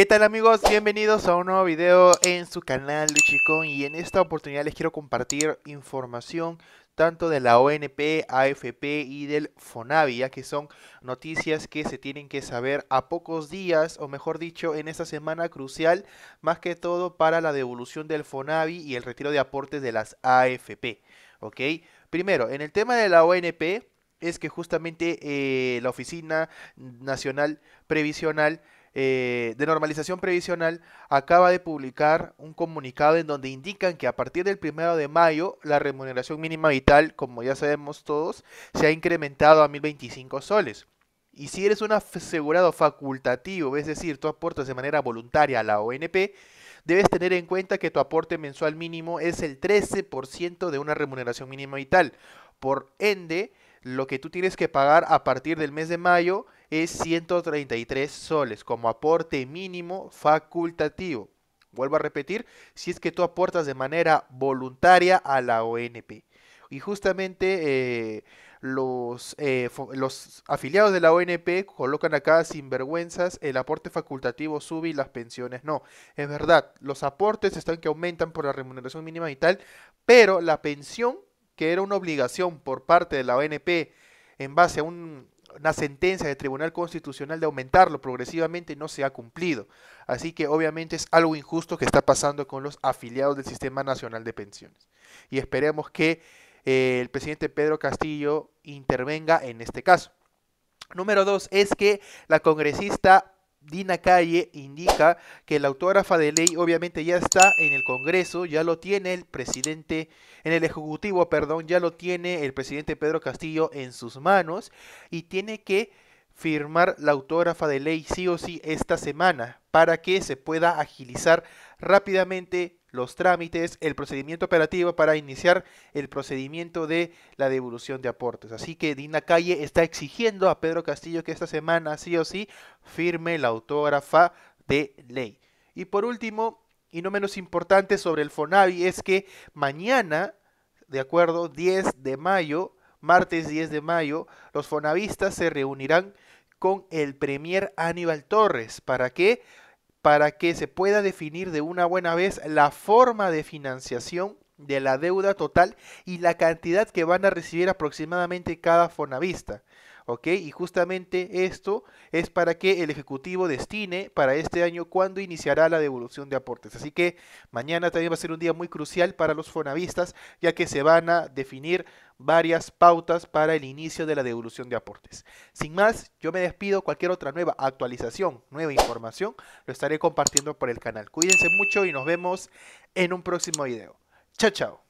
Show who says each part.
Speaker 1: ¿Qué tal amigos? Bienvenidos a un nuevo video en su canal Luchicón y en esta oportunidad les quiero compartir información tanto de la ONP, AFP y del ya que son noticias que se tienen que saber a pocos días, o mejor dicho, en esta semana crucial, más que todo para la devolución del Fonavi y el retiro de aportes de las AFP. ¿Ok? Primero, en el tema de la ONP, es que justamente eh, la Oficina Nacional Previsional eh, de Normalización Previsional acaba de publicar un comunicado en donde indican que a partir del primero de mayo la remuneración mínima vital, como ya sabemos todos, se ha incrementado a 1.025 soles. Y si eres un asegurado facultativo, es decir, tú aportas de manera voluntaria a la ONP, debes tener en cuenta que tu aporte mensual mínimo es el 13% de una remuneración mínima vital. Por ende, lo que tú tienes que pagar a partir del mes de mayo es 133 soles como aporte mínimo facultativo. Vuelvo a repetir, si es que tú aportas de manera voluntaria a la ONP. Y justamente eh, los, eh, los, afiliados de la ONP colocan acá sinvergüenzas, el aporte facultativo sube y las pensiones no. Es verdad, los aportes están que aumentan por la remuneración mínima y tal, pero la pensión, que era una obligación por parte de la ONP en base a un una sentencia del Tribunal Constitucional de aumentarlo progresivamente no se ha cumplido. Así que obviamente es algo injusto que está pasando con los afiliados del Sistema Nacional de Pensiones. Y esperemos que eh, el presidente Pedro Castillo intervenga en este caso. Número dos es que la congresista Dina Calle indica que la autógrafa de ley obviamente ya está en el Congreso, ya lo tiene el presidente, en el Ejecutivo, perdón, ya lo tiene el presidente Pedro Castillo en sus manos y tiene que firmar la autógrafa de ley sí o sí esta semana para que se pueda agilizar rápidamente los trámites, el procedimiento operativo para iniciar el procedimiento de la devolución de aportes. Así que Dina Calle está exigiendo a Pedro Castillo que esta semana sí o sí firme la autógrafa de ley. Y por último, y no menos importante sobre el FONAVI, es que mañana, de acuerdo, 10 de mayo, martes 10 de mayo, los fonavistas se reunirán con el Premier Aníbal Torres. ¿Para que para que se pueda definir de una buena vez la forma de financiación de la deuda total y la cantidad que van a recibir aproximadamente cada fonavista. ¿ok? Y justamente esto es para que el Ejecutivo destine para este año cuándo iniciará la devolución de aportes. Así que mañana también va a ser un día muy crucial para los fonavistas, ya que se van a definir varias pautas para el inicio de la devolución de aportes. Sin más, yo me despido. Cualquier otra nueva actualización, nueva información, lo estaré compartiendo por el canal. Cuídense mucho y nos vemos en un próximo video. Chao, chao.